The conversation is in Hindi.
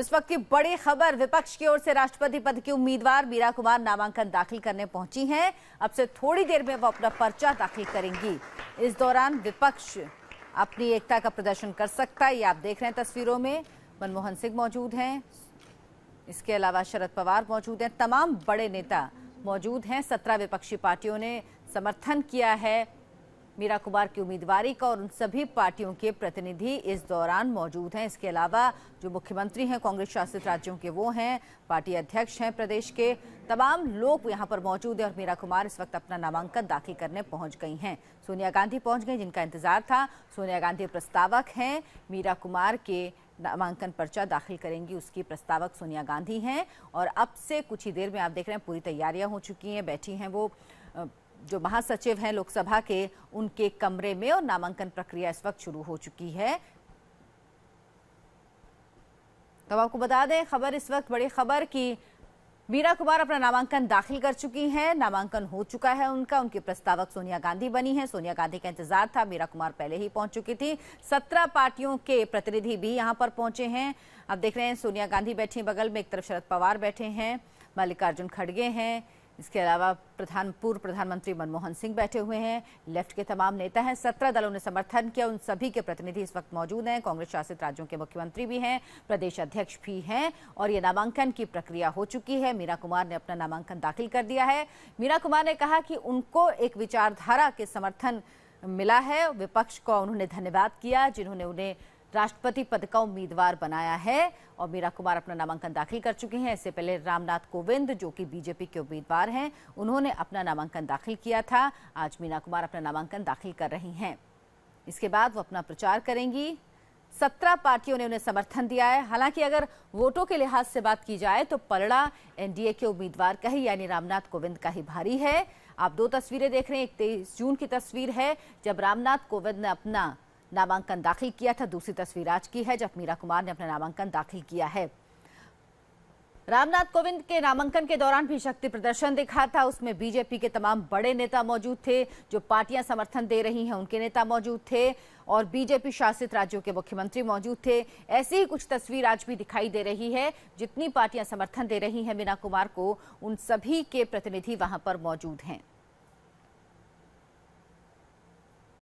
इस वक्त की बड़ी खबर विपक्ष की ओर से राष्ट्रपति पद की उम्मीदवार मीरा कुमार नामांकन दाखिल करने पहुंची हैं अब से थोड़ी देर में वो अपना पर्चा दाखिल करेंगी इस दौरान विपक्ष अपनी एकता का प्रदर्शन कर सकता है ये आप देख रहे हैं तस्वीरों में मनमोहन सिंह मौजूद हैं इसके अलावा शरद पवार मौजूद हैं तमाम बड़े नेता मौजूद हैं सत्रह विपक्षी पार्टियों ने समर्थन किया है मीरा कुमार की उम्मीदवारी का और उन सभी पार्टियों के प्रतिनिधि इस दौरान मौजूद हैं इसके अलावा जो मुख्यमंत्री हैं कांग्रेस शासित राज्यों के वो हैं पार्टी अध्यक्ष हैं प्रदेश के तमाम लोग यहाँ पर मौजूद हैं और मीरा कुमार इस वक्त अपना नामांकन दाखिल करने पहुंच गई हैं सोनिया गांधी पहुंच गई जिनका इंतजार था सोनिया गांधी प्रस्तावक हैं मीरा कुमार के नामांकन पर्चा दाखिल करेंगी उसकी प्रस्तावक सोनिया गांधी हैं और अब से कुछ ही देर में आप देख रहे हैं पूरी तैयारियां हो चुकी हैं बैठी हैं वो जो महासचिव हैं लोकसभा के उनके कमरे में और नामांकन प्रक्रिया इस वक्त शुरू हो चुकी है तो आपको बता दें खबर इस वक्त बड़ी खबर की मीरा कुमार अपना नामांकन दाखिल कर चुकी हैं नामांकन हो चुका है उनका उनकी प्रस्तावक सोनिया गांधी बनी है सोनिया गांधी का इंतजार था मीरा कुमार पहले ही पहुंच चुकी थी सत्रह पार्टियों के प्रतिनिधि भी यहां पर पहुंचे हैं आप देख रहे हैं सोनिया गांधी बैठी बगल में एक तरफ शरद पवार बैठे हैं मल्लिकार्जुन खड़गे हैं इसके अलावा प्रधान पूर्व प्रधानमंत्री मनमोहन सिंह बैठे हुए हैं लेफ्ट के तमाम नेता हैं सत्रह दलों ने समर्थन किया उन सभी के प्रतिनिधि इस वक्त मौजूद हैं कांग्रेस शासित राज्यों के मुख्यमंत्री भी हैं प्रदेश अध्यक्ष भी हैं और ये नामांकन की प्रक्रिया हो चुकी है मीरा कुमार ने अपना नामांकन दाखिल कर दिया है मीरा कुमार ने कहा कि उनको एक विचारधारा के समर्थन मिला है विपक्ष को उन्होंने धन्यवाद किया जिन्होंने उन्हें राष्ट्रपति पद का उम्मीदवार बनाया है और मीरा कुमार अपना नामांकन दाखिल कर चुके हैं इससे पहले रामनाथ कोविंद जो कि बीजेपी के उम्मीदवार हैं उन्होंने अपना नामांकन दाखिल किया था आज मीरा कुमार अपना नामांकन दाखिल कर रही हैं इसके बाद वो अपना प्रचार करेंगी सत्रह पार्टियों ने उन्हें समर्थन दिया है हालांकि अगर वोटों के लिहाज से बात की जाए तो पलड़ा एनडीए के उम्मीदवार का ही यानी रामनाथ कोविंद का ही भारी है आप दो तस्वीरें देख रहे हैं एक तेईस जून की तस्वीर है जब रामनाथ कोविंद ने अपना नामांकन दाखिल किया था दूसरी तस्वीर आज की है जब मीरा कुमार ने अपना नामांकन दाखिल किया है रामनाथ कोविंद के नामांकन के दौरान भी शक्ति प्रदर्शन दिखा था उसमें बीजेपी के तमाम बड़े नेता मौजूद थे जो पार्टियां समर्थन दे रही हैं उनके नेता मौजूद थे और बीजेपी शासित राज्यों के मुख्यमंत्री मौजूद थे ऐसी ही कुछ तस्वीर आज भी दिखाई दे रही है जितनी पार्टियां समर्थन दे रही हैं मीना कुमार को उन सभी के प्रतिनिधि वहां पर मौजूद हैं